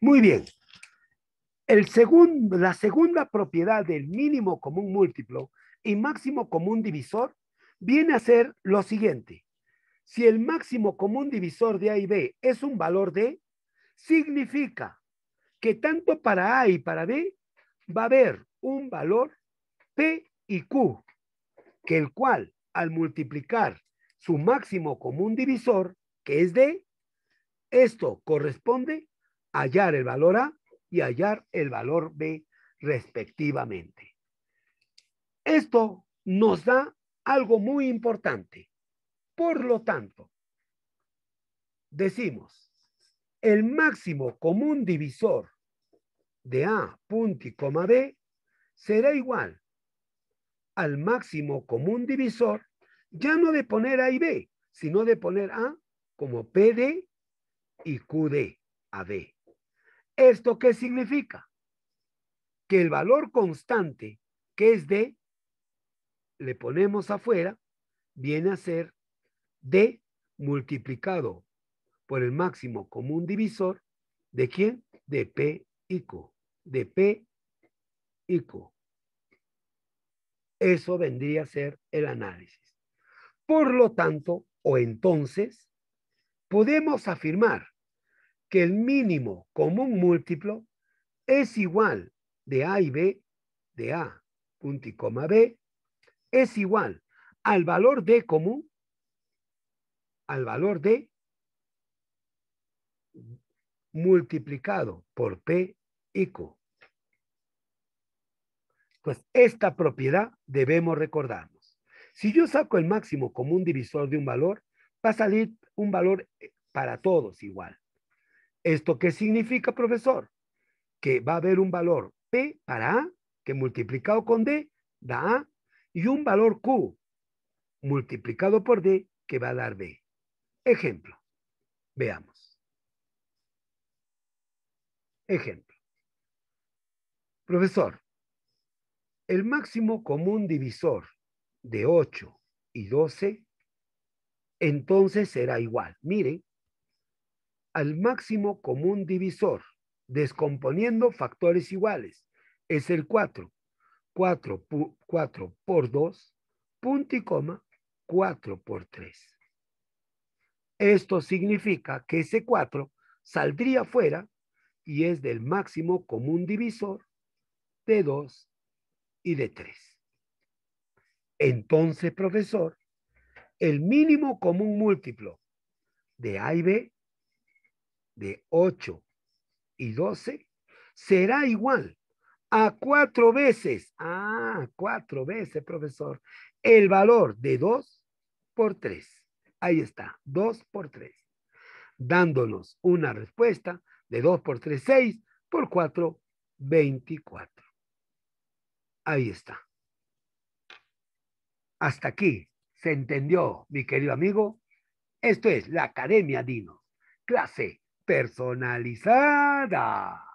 Muy bien. El segundo, la segunda propiedad del mínimo común múltiplo y máximo común divisor viene a ser lo siguiente. Si el máximo común divisor de A y B es un valor D, significa que tanto para A y para B va a haber un valor P y Q, que el cual al multiplicar su máximo común divisor, que es D, esto corresponde hallar el valor A y hallar el valor B respectivamente. Esto nos da algo muy importante. Por lo tanto, decimos, el máximo común divisor de A, punto y coma B, será igual al máximo común divisor, ya no de poner A y B, sino de poner A como PD y QD a B. ¿Esto qué significa? Que el valor constante, que es D, le ponemos afuera, viene a ser D multiplicado por el máximo común divisor de quién? De P y Q. De P y Q. Eso vendría a ser el análisis. Por lo tanto, o entonces, podemos afirmar que el mínimo común múltiplo es igual de A y B, de A, punto y coma B, es igual al valor de común, al valor de multiplicado por P y Q. Pues esta propiedad debemos recordarnos. Si yo saco el máximo común divisor de un valor, va a salir un valor eh, para todos igual. ¿Esto qué significa, profesor? Que va a haber un valor P para A, que multiplicado con D da A, y un valor Q multiplicado por D que va a dar B. Ejemplo. Veamos. Ejemplo. Profesor, el máximo común divisor de 8 y 12 entonces será igual. Miren, el máximo común divisor, descomponiendo factores iguales. Es el 4. 4, 4 por 2, punto y coma, 4 por 3. Esto significa que ese 4 saldría fuera y es del máximo común divisor de 2 y de 3. Entonces, profesor, el mínimo común múltiplo de A y B de 8 y 12 será igual a cuatro veces, ah, cuatro veces, profesor, el valor de 2 por 3. Ahí está, 2 por 3, dándonos una respuesta de 2 por 3, 6, por 4, 24. Ahí está. Hasta aquí se entendió, mi querido amigo. Esto es la Academia Dino, clase personalizada.